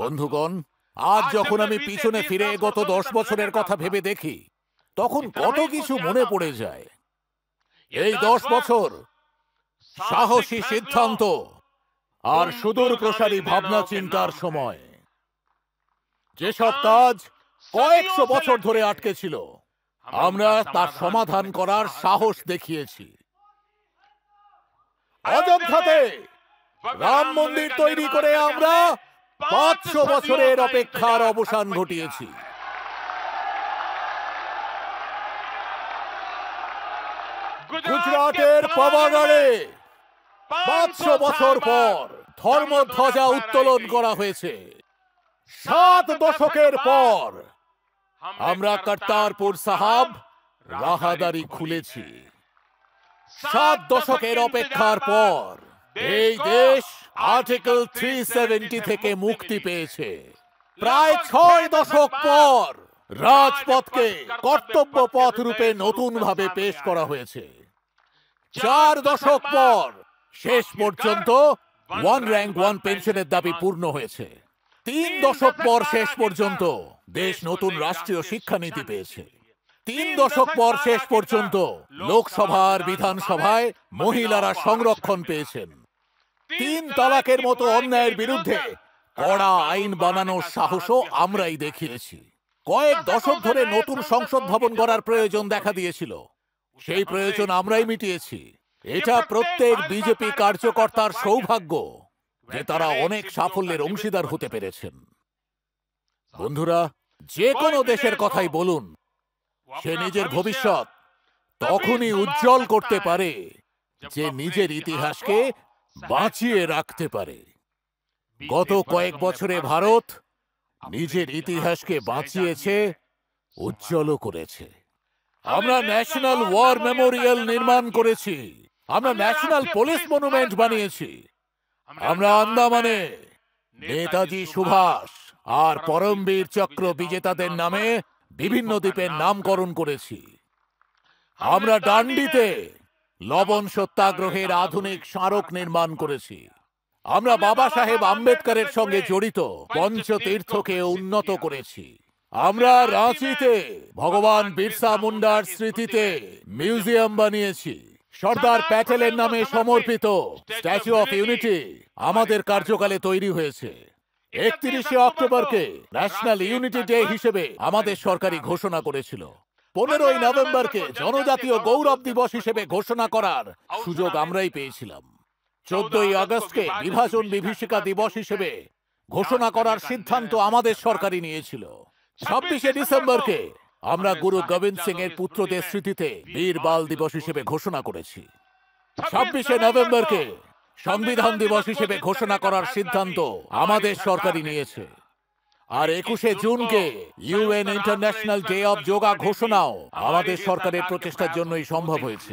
বন্ধুগণ আজ যখন আমি পিছনে ফিরে গত দশ বছরের কথা ভেবে দেখি তখন কত কিছু মনে পড়ে যায় এই দশ বছর সাহসী সিদ্ধান্ত আর সুদূর প্রসারী ভাবনা চিন্তার সময় যেসব কাজ কয়েকশো বছর ধরে আটকে ছিল আমরা তার সমাধান করার সাহস দেখিয়েছি অযোধ্যাতে রাম মন্দির তৈরি করে আমরা পাঁচশো বছরের অপেক্ষার অবসান ঘটিয়েছি গুজরাটের পবাগড়ে পাঁচশো বছর পর ধর্মধ্বজা উত্তোলন করা হয়েছে সাত দশকের পর আমরা কর্তারপুর সাহাব রাহাদারি খুলেছি সাত দশকের অপেক্ষার পর এই দেশ আর্টিকেল থ্রি সেভেন্টি থেকে মুক্তি পেয়েছে প্রায় ছয় দশক পর রাজপথকে কর্তব্য পথ রূপে নতুন ভাবে পেশ করা হয়েছে চার দশক পর শেষ পর্যন্ত ওয়ান র্যাঙ্ক ওয়ান পেনশনের দাবি পূর্ণ হয়েছে তিন দশক পর শেষ পর্যন্ত দেশ নতুন রাষ্ট্রীয় শিক্ষানীতি পেয়েছে তিন দশক পর শেষ পর্যন্ত লোকসভার বিধানসভায় মহিলারা সংরক্ষণ পেয়েছেন তিন তালাকের মতো অন্যায়ের বিরুদ্ধে কড়া আইন বানানোর সাহসও আমরাই দেখিয়েছি কয়েক দশক ধরে নতুন সংসদ ভবন করার প্রয়োজন দেখা দিয়েছিল সেই প্রয়োজন আমরাই মিটিয়েছি এটা প্রত্যেক বিজেপি কার্যকর্তার সৌভাগ্য যে তারা অনেক সাফল্যের অংশীদার হতে পেরেছেন বন্ধুরা যে কোনো দেশের কথাই বলুন সে নিজের ভবিষ্যৎ তখনই উজ্জ্বল করতে পারে যে নিজের ইতিহাসকে বাঁচিয়ে রাখতে পারে গত কয়েক বছরে ভারত নিজের ইতিহাসকে বাঁচিয়েছে উজ্জ্বল করেছে আমরা ন্যাশনাল ওয়ার মেমোরিয়াল নির্মাণ করেছি আমরা ন্যাশনাল পুলিশ মনুমেন্ট বানিয়েছি আমরা আন্দামানে নেতাজি সুভাষ আর পরমবীর চক্র বিজেতাদের নামে বিভিন্ন দ্বীপের নামকরণ করেছি আমরা ডান্ডিতে লবণ সত্যাগ্রহের আধুনিক স্মারক নির্মাণ করেছি আমরা বাবা সাহেব আম্বেদকরের সঙ্গে জড়িত পঞ্চতীর্থকে উন্নত করেছি আমরা রাঁচিতে ভগবান বিরসা মুন্ডার স্মৃতিতে মিউজিয়াম বানিয়েছি সর্দার প্যাটেলের নামে সমর্পিত স্ট্যাচু অফ ইউনিটি আমাদের কার্যকালে তৈরি হয়েছে একত্রিশে অক্টোবরকে ন্যাশনাল ইউনিটি ডে হিসেবে আমাদের সরকারি ঘোষণা করেছিল পনেরোই নভেম্বরকে জনজাতীয় গৌরব দিবস হিসেবে ঘোষণা করার সুযোগ আমরাই পেয়েছিলাম চোদ্দই আগস্টকে বিভাজন বিভীষিকা দিবস হিসেবে ঘোষণা করার সিদ্ধান্ত আমাদের সরকারই নিয়েছিল ছাব্বিশে ডিসেম্বরকে আমরা গুরু গোবিন্দ সিং এর পুত্রদের স্মৃতিতে বীর বাল দিবস হিসেবে ঘোষণা করেছি ছাব্বিশে নভেম্বরকে সংবিধান দিবস হিসেবে ঘোষণা করার সিদ্ধান্ত আমাদের সরকারই নিয়েছে আর একুশে জুনকে UN international day of yoga ঘোষণাও আমাদের সরকারের প্রচেষ্টার জন্যই সম্ভব হয়েছে